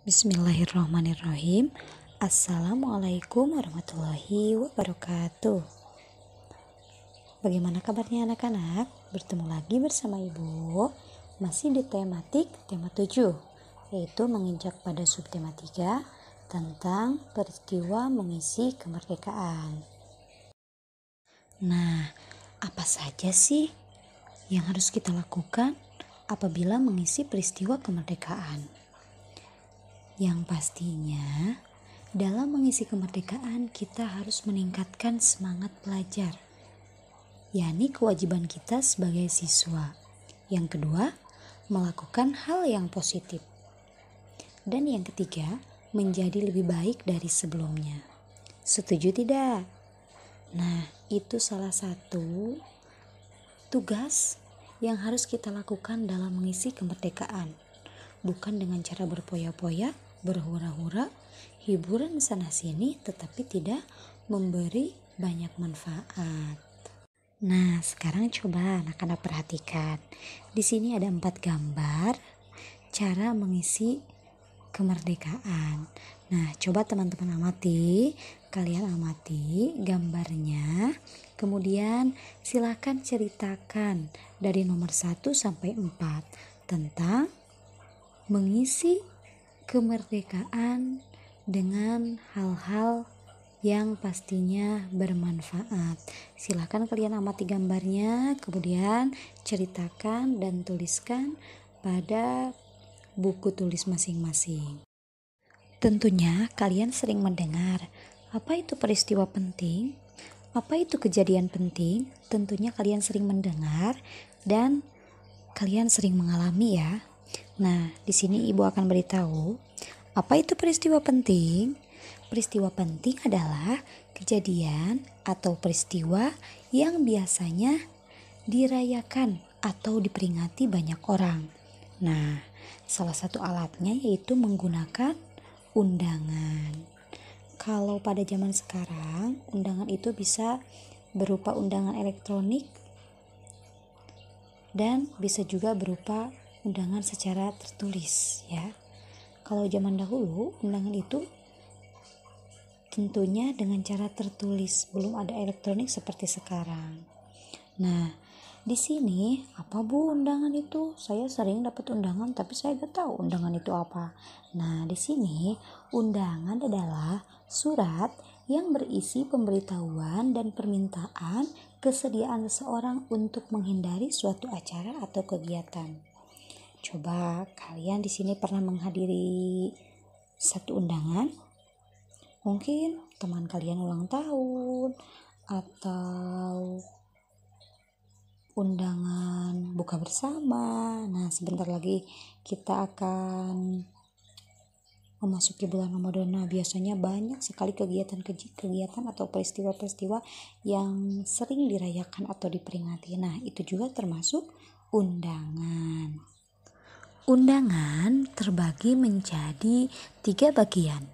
Bismillahirrahmanirrahim. Assalamualaikum warahmatullahi wabarakatuh. Bagaimana kabarnya anak-anak? Bertemu lagi bersama Ibu masih di tematik tema 7 yaitu menginjak pada subtema 3 tentang peristiwa mengisi kemerdekaan. Nah, apa saja sih yang harus kita lakukan apabila mengisi peristiwa kemerdekaan? yang pastinya dalam mengisi kemerdekaan kita harus meningkatkan semangat belajar, yakni kewajiban kita sebagai siswa. Yang kedua, melakukan hal yang positif. Dan yang ketiga, menjadi lebih baik dari sebelumnya. Setuju tidak? Nah, itu salah satu tugas yang harus kita lakukan dalam mengisi kemerdekaan bukan dengan cara berpoya-poya, berhura-hura, hiburan sana-sini tetapi tidak memberi banyak manfaat. Nah, sekarang coba anak-anak perhatikan. Di sini ada empat gambar cara mengisi kemerdekaan. Nah, coba teman-teman amati, kalian amati gambarnya. Kemudian silakan ceritakan dari nomor 1 sampai 4 tentang mengisi kemerdekaan dengan hal-hal yang pastinya bermanfaat. Silahkan kalian amati gambarnya, kemudian ceritakan dan tuliskan pada buku tulis masing-masing. Tentunya kalian sering mendengar apa itu peristiwa penting, apa itu kejadian penting, tentunya kalian sering mendengar dan kalian sering mengalami ya. Nah, di sini ibu akan beritahu apa itu peristiwa penting. Peristiwa penting adalah kejadian atau peristiwa yang biasanya dirayakan atau diperingati banyak orang. Nah, salah satu alatnya yaitu menggunakan undangan. Kalau pada zaman sekarang, undangan itu bisa berupa undangan elektronik dan bisa juga berupa undangan secara tertulis ya. Kalau zaman dahulu undangan itu tentunya dengan cara tertulis, belum ada elektronik seperti sekarang. Nah, di sini apa bu undangan itu? Saya sering dapat undangan tapi saya gak tahu undangan itu apa. Nah, di sini undangan adalah surat yang berisi pemberitahuan dan permintaan kesediaan seseorang untuk menghindari suatu acara atau kegiatan. Coba kalian di sini pernah menghadiri satu undangan? Mungkin teman kalian ulang tahun atau undangan buka bersama. Nah, sebentar lagi kita akan memasuki bulan Ramadan nah, biasanya banyak sekali kegiatan-kegiatan atau peristiwa-peristiwa yang sering dirayakan atau diperingati. Nah, itu juga termasuk undangan. Undangan terbagi menjadi tiga bagian.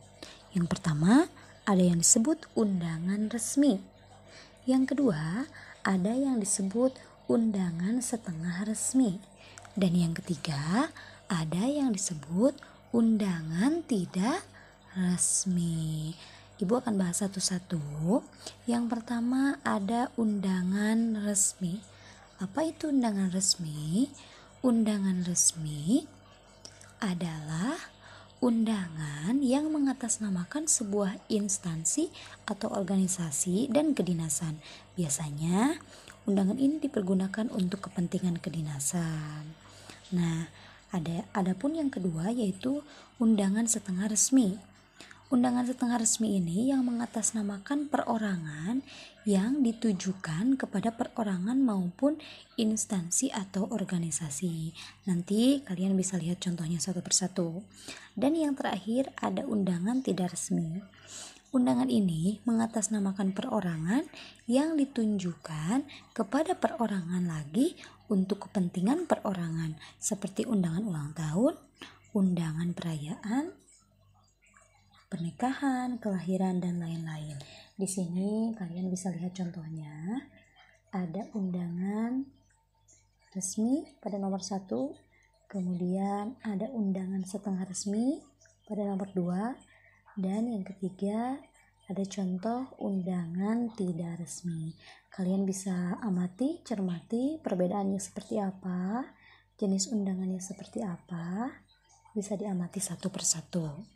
Yang pertama, ada yang disebut undangan resmi. Yang kedua, ada yang disebut undangan setengah resmi. Dan yang ketiga, ada yang disebut undangan tidak resmi. Ibu akan bahas satu-satu. Yang pertama ada undangan resmi. Apa itu undangan resmi? Undangan resmi adalah undangan yang mengatasnamakan sebuah instansi atau organisasi dan kedinasan. Biasanya, undangan ini dipergunakan untuk kepentingan kedinasan. Nah, ada pun yang kedua yaitu undangan setengah resmi. Undangan setengah resmi ini yang mengatasnamakan perorangan yang ditujukan kepada perorangan maupun instansi atau organisasi. Nanti kalian bisa lihat contohnya satu persatu. Dan yang terakhir ada undangan tidak resmi. Undangan ini mengatasnamakan perorangan yang ditunjukkan kepada perorangan lagi untuk kepentingan perorangan seperti undangan ulang tahun, undangan perayaan, pernikahan, kelahiran, dan lain-lain. Di sini kalian bisa lihat contohnya. Ada undangan resmi pada nomor 1, kemudian ada undangan setengah resmi pada nomor 2, dan yang ketiga ada contoh undangan tidak resmi. Kalian bisa amati, cermati perbedaannya seperti apa, jenis undangannya seperti apa, bisa diamati satu persatu.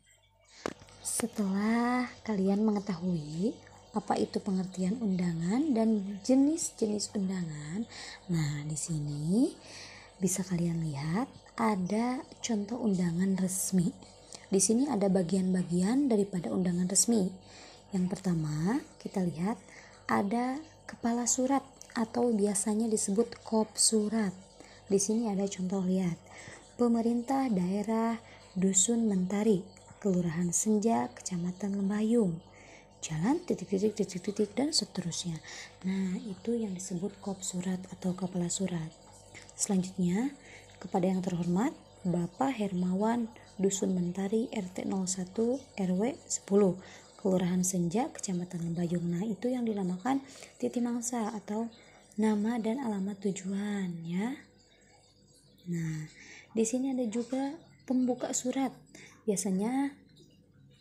Setelah kalian mengetahui apa itu pengertian undangan dan jenis-jenis undangan, nah di sini bisa kalian lihat ada contoh undangan resmi. Di sini ada bagian-bagian daripada undangan resmi. Yang pertama, kita lihat ada kepala surat atau biasanya disebut kop surat. Di sini ada contoh lihat. Pemerintah daerah Dusun Mentari Kelurahan Senja, Kecamatan Lembayung, jalan titik-titik titik-titik dan seterusnya. Nah, itu yang disebut kop surat atau kepala surat. Selanjutnya, kepada yang terhormat Bapak Hermawan Dusun Mentari RT 01 RW 10 Kelurahan Senja Kecamatan Lembayung nah itu yang dinamakan titik mangsa atau nama dan alamat tujuan ya nah di sini ada juga pembuka surat biasanya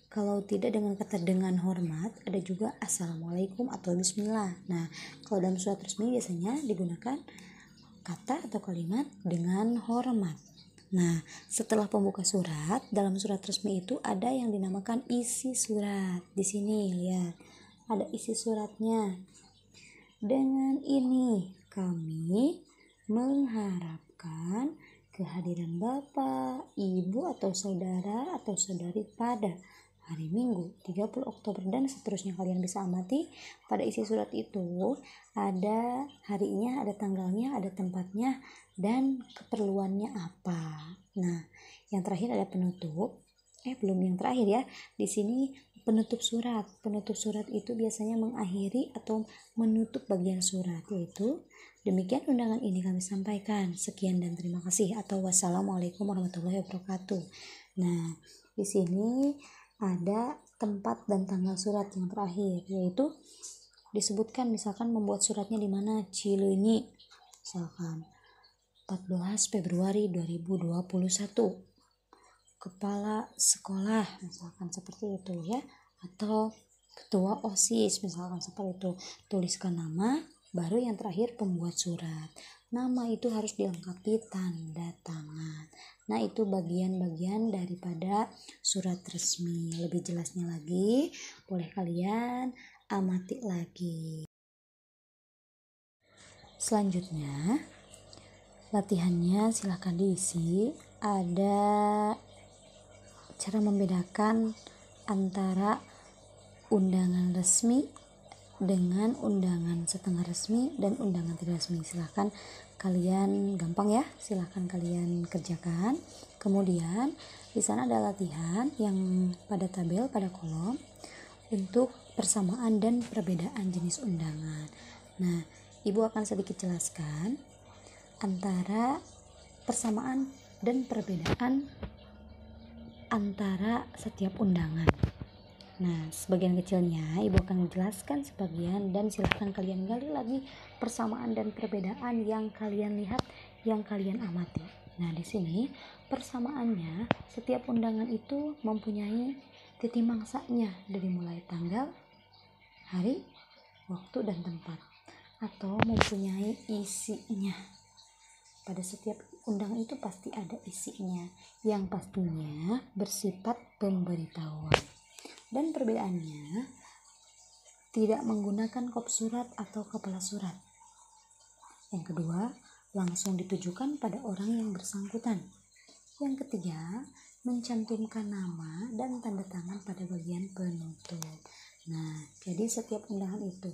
kalau tidak dengan kata dengan hormat ada juga assalamualaikum atau bismillah nah kalau dalam surat resmi biasanya digunakan kata atau kalimat dengan hormat nah setelah pembuka surat dalam surat resmi itu ada yang dinamakan isi surat di sini lihat ada isi suratnya dengan ini kami mengharapkan kehadiran Bapak, Ibu atau saudara atau saudari pada hari Minggu 30 Oktober dan seterusnya kalian bisa amati pada isi surat itu ada harinya, ada tanggalnya, ada tempatnya dan keperluannya apa. Nah, yang terakhir ada penutup. Eh, belum yang terakhir ya. Di sini penutup surat. Penutup surat itu biasanya mengakhiri atau menutup bagian surat yaitu Demikian undangan ini kami sampaikan. Sekian dan terima kasih. Atau wassalamualaikum warahmatullahi wabarakatuh. Nah, di sini ada tempat dan tanggal surat yang terakhir yaitu disebutkan misalkan membuat suratnya di mana Cileunyi misalkan 14 Februari 2021 kepala sekolah misalkan seperti itu ya atau ketua OSIS misalkan seperti itu tuliskan nama Baru yang terakhir pembuat surat. Nama itu harus dilengkapi tanda tangan. Nah, itu bagian-bagian daripada surat resmi. Lebih jelasnya lagi, boleh kalian amati lagi. Selanjutnya, latihannya silahkan diisi. Ada cara membedakan antara undangan resmi dengan undangan setengah resmi dan undangan tidak resmi silahkan kalian gampang ya silahkan kalian kerjakan kemudian di sana ada latihan yang pada tabel pada kolom untuk persamaan dan perbedaan jenis undangan nah ibu akan sedikit jelaskan antara persamaan dan perbedaan antara setiap undangan Nah, sebagian kecilnya Ibu akan menjelaskan sebagian dan silakan kalian gali lagi persamaan dan perbedaan yang kalian lihat, yang kalian amati. Nah, di sini persamaannya setiap undangan itu mempunyai titik mangsanya dari mulai tanggal, hari, waktu dan tempat atau mempunyai isinya. Pada setiap undangan itu pasti ada isinya yang pastinya bersifat pemberitahuan dan perbedaannya tidak menggunakan kop surat atau kepala surat. Yang kedua, langsung ditujukan pada orang yang bersangkutan. Yang ketiga, mencantumkan nama dan tanda tangan pada bagian penutup. Nah, jadi setiap undangan itu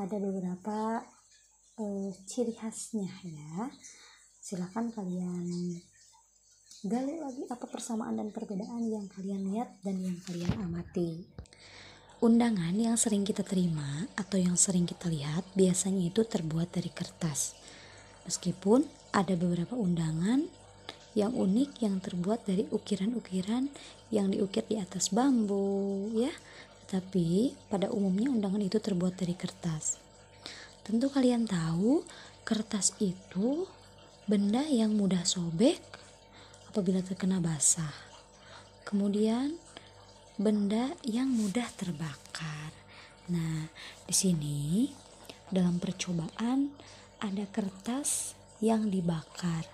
ada beberapa eh, ciri khasnya ya. Silahkan kalian Gali lagi apa persamaan dan perbedaan yang kalian lihat dan yang kalian amati. Undangan yang sering kita terima atau yang sering kita lihat biasanya itu terbuat dari kertas. Meskipun ada beberapa undangan yang unik yang terbuat dari ukiran-ukiran yang diukir di atas bambu ya. Tapi pada umumnya undangan itu terbuat dari kertas. Tentu kalian tahu kertas itu benda yang mudah sobek apabila terkena basah. Kemudian benda yang mudah terbakar. Nah, di sini dalam percobaan ada kertas yang dibakar.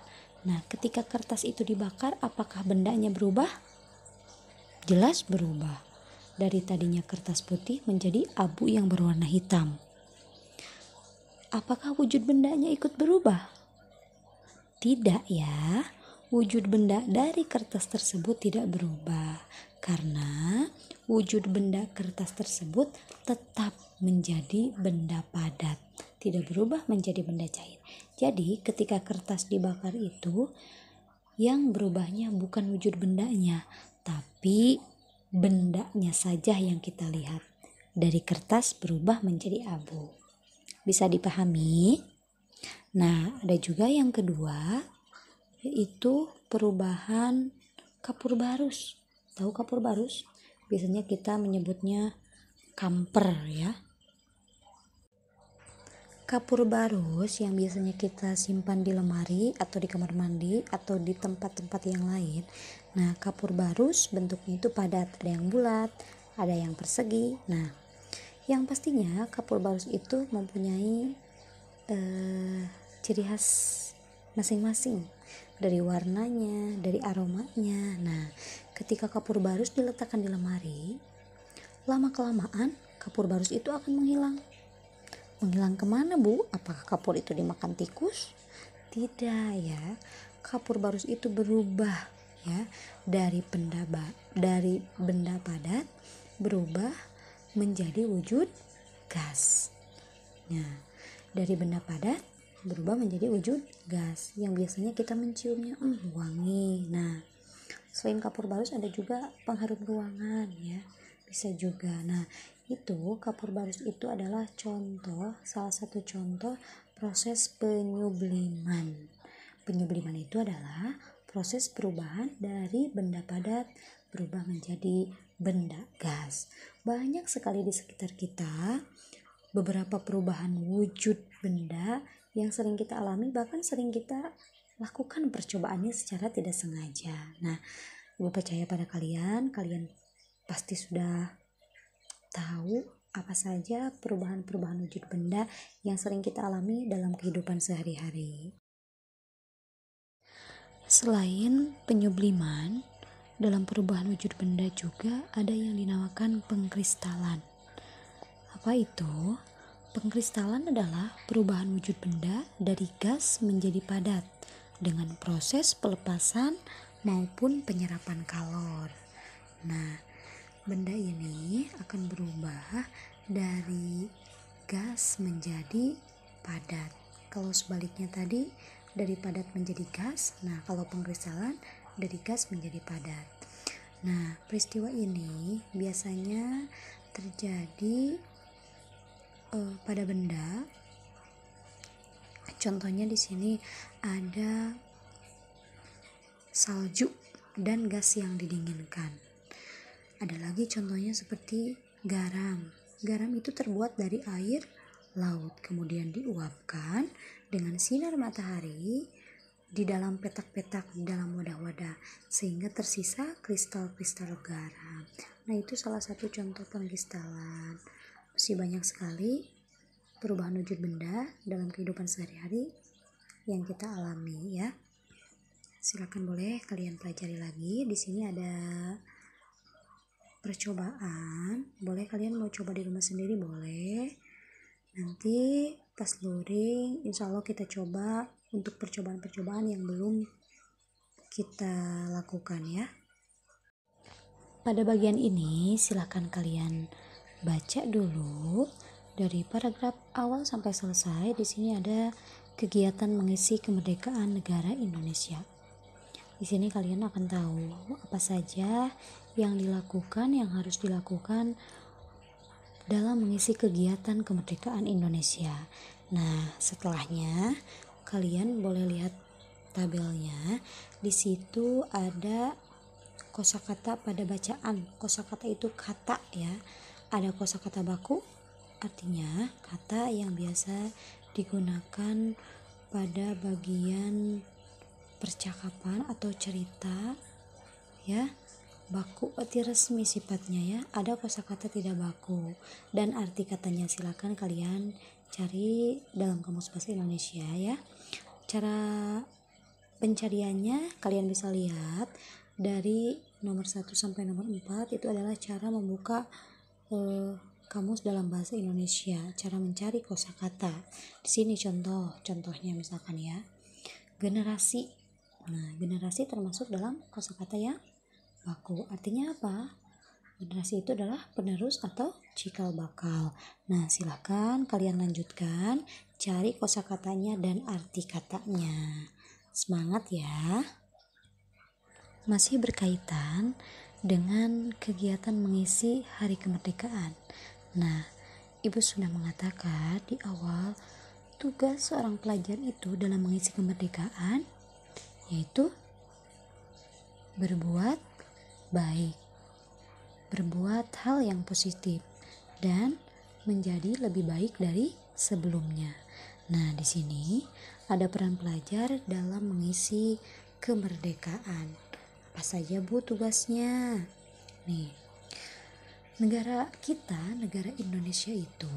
Nah, ketika kertas itu dibakar, apakah bendanya berubah? Jelas berubah. Dari tadinya kertas putih menjadi abu yang berwarna hitam. Apakah wujud bendanya ikut berubah? Tidak ya wujud benda dari kertas tersebut tidak berubah karena wujud benda kertas tersebut tetap menjadi benda padat, tidak berubah menjadi benda cair. Jadi, ketika kertas dibakar itu yang berubahnya bukan wujud bendanya, tapi bendanya saja yang kita lihat. Dari kertas berubah menjadi abu. Bisa dipahami? Nah, ada juga yang kedua, itu perubahan kapur barus tahu kapur barus biasanya kita menyebutnya kamper ya kapur barus yang biasanya kita simpan di lemari atau di kamar mandi atau di tempat-tempat yang lain. Nah, kapur barus bentuknya itu padat, ada yang bulat, ada yang persegi. Nah, yang pastinya kapur barus itu mempunyai eh, ciri khas masing-masing dari warnanya, dari aromanya. Nah, ketika kapur barus diletakkan di lemari, lama kelamaan kapur barus itu akan menghilang. Menghilang kemana bu? Apakah kapur itu dimakan tikus? Tidak ya, kapur barus itu berubah ya dari benda dari benda padat berubah menjadi wujud gas. Nah, dari benda padat berubah menjadi wujud gas yang biasanya kita menciumnya hmm, wangi nah selain kapur barus ada juga pengharum ruangan ya bisa juga nah itu kapur barus itu adalah contoh salah satu contoh proses penyubliman penyubliman itu adalah proses perubahan dari benda padat berubah menjadi benda gas banyak sekali di sekitar kita beberapa perubahan wujud benda yang sering kita alami bahkan sering kita lakukan percobaannya secara tidak sengaja. Nah, gue percaya pada kalian, kalian pasti sudah tahu apa saja perubahan-perubahan wujud benda yang sering kita alami dalam kehidupan sehari-hari. Selain penyubliman, dalam perubahan wujud benda juga ada yang dinamakan pengkristalan. Apa itu? Pengkristalan adalah perubahan wujud benda dari gas menjadi padat dengan proses pelepasan maupun penyerapan kalor. Nah, benda ini akan berubah dari gas menjadi padat. Kalau sebaliknya tadi dari padat menjadi gas, nah kalau pengkristalan dari gas menjadi padat. Nah, peristiwa ini biasanya terjadi uh, pada benda. Contohnya di sini ada salju dan gas yang didinginkan. Ada lagi contohnya seperti garam. Garam itu terbuat dari air laut, kemudian diuapkan dengan sinar matahari di dalam petak-petak di dalam wadah-wadah sehingga tersisa kristal-kristal garam. Nah, itu salah satu contoh pengkristalan masih banyak sekali perubahan wujud benda dalam kehidupan sehari-hari yang kita alami ya. Silakan boleh kalian pelajari lagi. Di sini ada percobaan. Boleh kalian mau coba di rumah sendiri boleh. Nanti pas luring insya Allah kita coba untuk percobaan-percobaan yang belum kita lakukan ya. Pada bagian ini silahkan kalian baca dulu dari paragraf awal sampai selesai. Di sini ada kegiatan mengisi kemerdekaan negara Indonesia. Di sini kalian akan tahu apa saja yang dilakukan, yang harus dilakukan dalam mengisi kegiatan kemerdekaan Indonesia. Nah, setelahnya kalian boleh lihat tabelnya. Di situ ada kosakata pada bacaan. Kosakata itu kata ya. Ada kosa kata baku, artinya kata yang biasa digunakan pada bagian percakapan atau cerita ya baku arti resmi sifatnya ya ada kosa kata tidak baku dan arti katanya silakan kalian cari dalam kamus bahasa Indonesia ya cara pencariannya kalian bisa lihat dari nomor 1 sampai nomor 4 itu adalah cara membuka eh, kamus dalam bahasa Indonesia, cara mencari kosakata. Di sini contoh, contohnya misalkan ya. Generasi. Nah, generasi termasuk dalam kosakata yang baku. Artinya apa? Generasi itu adalah penerus atau cikal bakal. Nah, silahkan kalian lanjutkan cari kosakatanya dan arti katanya. Semangat ya. Masih berkaitan dengan kegiatan mengisi hari kemerdekaan. Nah, Ibu sudah mengatakan di awal tugas seorang pelajar itu dalam mengisi kemerdekaan yaitu berbuat baik, berbuat hal yang positif, dan menjadi lebih baik dari sebelumnya. Nah, di sini ada peran pelajar dalam mengisi kemerdekaan apa saja bu tugasnya nih negara kita negara Indonesia itu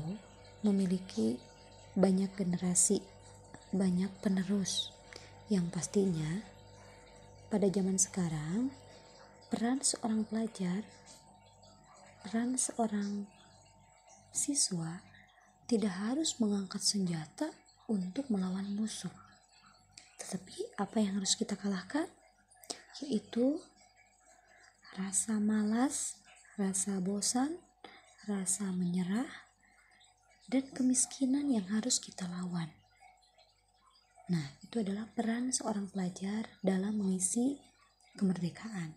memiliki banyak generasi banyak penerus yang pastinya pada zaman sekarang peran seorang pelajar peran seorang siswa tidak harus mengangkat senjata untuk melawan musuh tetapi apa yang harus kita kalahkan yaitu rasa malas, rasa bosan, rasa menyerah, dan kemiskinan yang harus kita lawan. Nah, itu adalah peran seorang pelajar dalam mengisi kemerdekaan.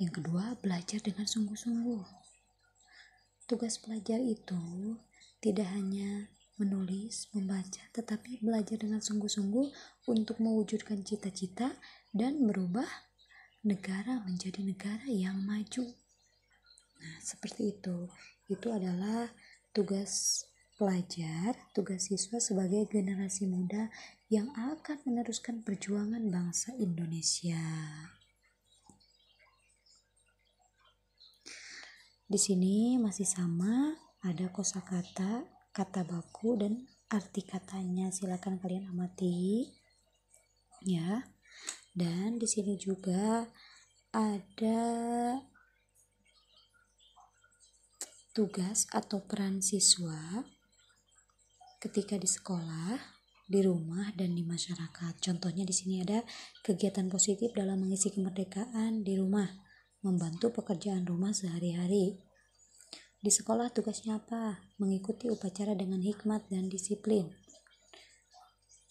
Yang kedua, belajar dengan sungguh-sungguh. Tugas pelajar itu tidak hanya menulis, membaca, tetapi belajar dengan sungguh-sungguh untuk mewujudkan cita-cita dan merubah negara menjadi negara yang maju. Nah, seperti itu. Itu adalah tugas pelajar, tugas siswa sebagai generasi muda yang akan meneruskan perjuangan bangsa Indonesia. Di sini masih sama ada kosakata kata baku dan arti katanya silakan kalian amati ya dan di sini juga ada tugas atau peran siswa ketika di sekolah di rumah dan di masyarakat. Contohnya di sini ada kegiatan positif dalam mengisi kemerdekaan di rumah, membantu pekerjaan rumah sehari-hari, di sekolah tugasnya apa? Mengikuti upacara dengan hikmat dan disiplin.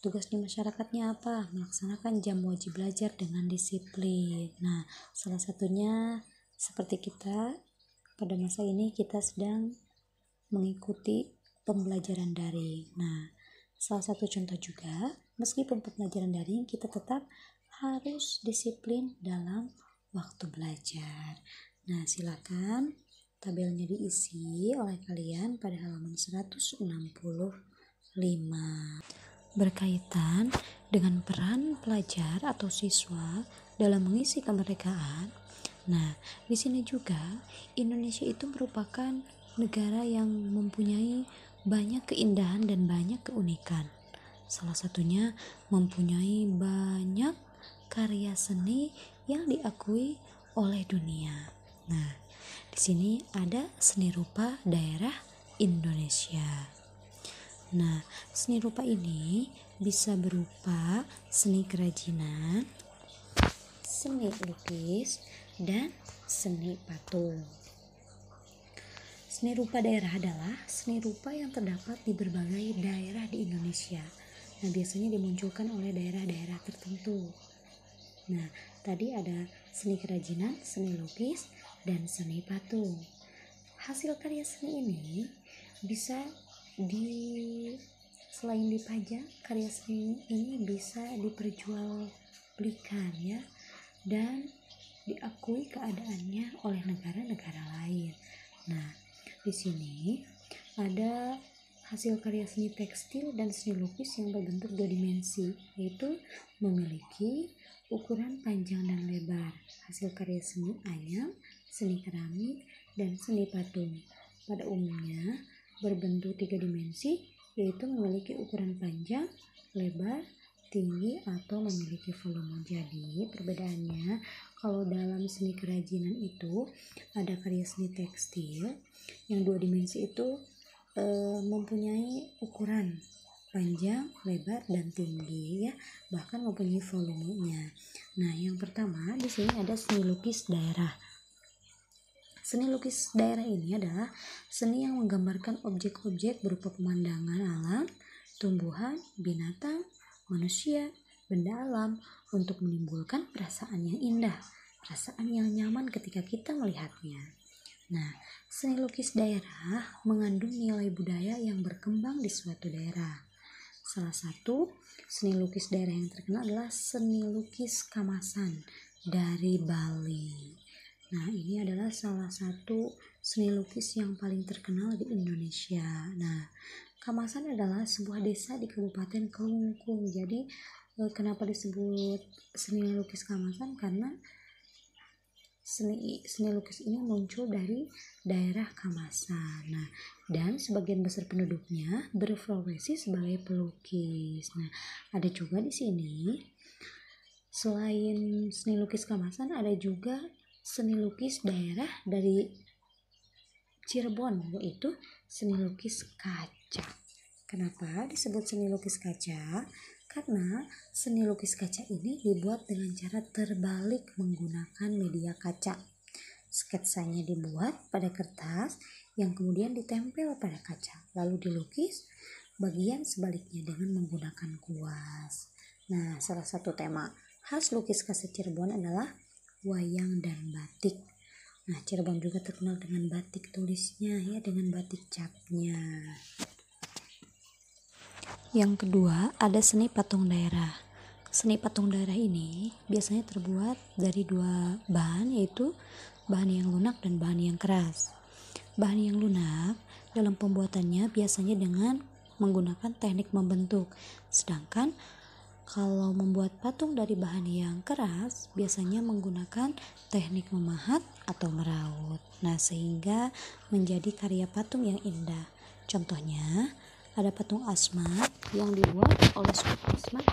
Tugas di masyarakatnya apa? Melaksanakan jam wajib belajar dengan disiplin. Nah, salah satunya seperti kita pada masa ini kita sedang mengikuti pembelajaran daring. Nah, salah satu contoh juga, meskipun pembelajaran daring, kita tetap harus disiplin dalam waktu belajar. Nah, silakan Tabelnya diisi oleh kalian pada halaman 165 berkaitan dengan peran pelajar atau siswa dalam mengisi kemerdekaan. Nah, di sini juga Indonesia itu merupakan negara yang mempunyai banyak keindahan dan banyak keunikan. Salah satunya mempunyai banyak karya seni yang diakui oleh dunia. Nah, di sini ada seni rupa daerah Indonesia. Nah, seni rupa ini bisa berupa seni kerajinan, seni lukis, dan seni patung. Seni rupa daerah adalah seni rupa yang terdapat di berbagai daerah di Indonesia. Nah, biasanya dimunculkan oleh daerah-daerah tertentu. Nah, tadi ada seni kerajinan, seni lukis, dan seni patung. Hasil karya seni ini bisa di selain dipajak karya seni ini bisa diperjualbelikan ya dan diakui keadaannya oleh negara-negara lain. Nah, di sini ada hasil karya seni tekstil dan seni lukis yang berbentuk dua dimensi, yaitu memiliki ukuran panjang dan lebar. Hasil karya seni ayam seni keramik, dan seni patung. Pada umumnya berbentuk tiga dimensi, yaitu memiliki ukuran panjang, lebar, tinggi atau memiliki volume. Jadi, perbedaannya kalau dalam seni kerajinan itu ada karya seni tekstil yang dua dimensi itu e, mempunyai ukuran panjang, lebar dan tinggi ya, bahkan mempunyai volumenya. Nah, yang pertama di sini ada seni lukis daerah. Seni lukis daerah ini adalah seni yang menggambarkan objek-objek berupa pemandangan alam, tumbuhan, binatang, manusia, benda alam untuk menimbulkan perasaan yang indah, perasaan yang nyaman ketika kita melihatnya. Nah, seni lukis daerah mengandung nilai budaya yang berkembang di suatu daerah. Salah satu seni lukis daerah yang terkenal adalah seni lukis Kamasan dari Bali. Nah, ini adalah salah satu seni lukis yang paling terkenal di Indonesia. Nah, Kamasan adalah sebuah desa di Kabupaten Kelungkung. Jadi, eh, kenapa disebut seni lukis Kamasan? Karena seni seni lukis ini muncul dari daerah Kamasan. Nah, dan sebagian besar penduduknya berprofesi sebagai pelukis. Nah, ada juga di sini selain seni lukis Kamasan ada juga seni lukis daerah dari Cirebon yaitu seni lukis kaca. Kenapa disebut seni lukis kaca? Karena seni lukis kaca ini dibuat dengan cara terbalik menggunakan media kaca. Sketsanya dibuat pada kertas yang kemudian ditempel pada kaca, lalu dilukis bagian sebaliknya dengan menggunakan kuas. Nah, salah satu tema khas lukis kaca Cirebon adalah wayang dan batik nah Cirebon juga terkenal dengan batik tulisnya ya dengan batik capnya yang kedua ada seni patung daerah seni patung daerah ini biasanya terbuat dari dua bahan yaitu bahan yang lunak dan bahan yang keras bahan yang lunak dalam pembuatannya biasanya dengan menggunakan teknik membentuk sedangkan kalau membuat patung dari bahan yang keras, biasanya menggunakan teknik memahat atau meraut. Nah, sehingga menjadi karya patung yang indah. Contohnya, ada patung Asma yang dibuat oleh suku Asma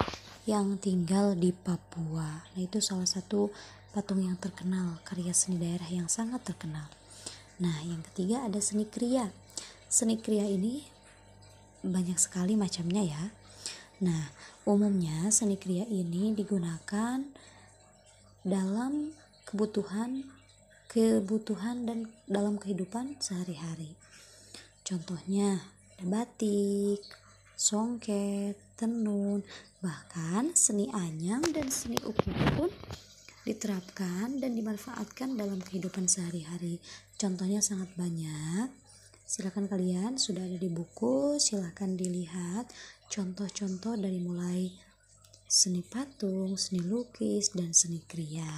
yang tinggal di Papua. Nah, itu salah satu patung yang terkenal, karya seni daerah yang sangat terkenal. Nah, yang ketiga ada seni kriya. Seni kriya ini banyak sekali macamnya ya Nah, umumnya seni kriya ini digunakan dalam kebutuhan kebutuhan dan dalam kehidupan sehari-hari. Contohnya ada batik, songket, tenun, bahkan seni anyam dan seni ukir pun diterapkan dan dimanfaatkan dalam kehidupan sehari-hari. Contohnya sangat banyak. Silakan kalian sudah ada di buku, silakan dilihat contoh-contoh dari mulai seni patung, seni lukis, dan seni kriya.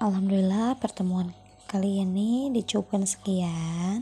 Alhamdulillah pertemuan kali ini dicukupkan sekian.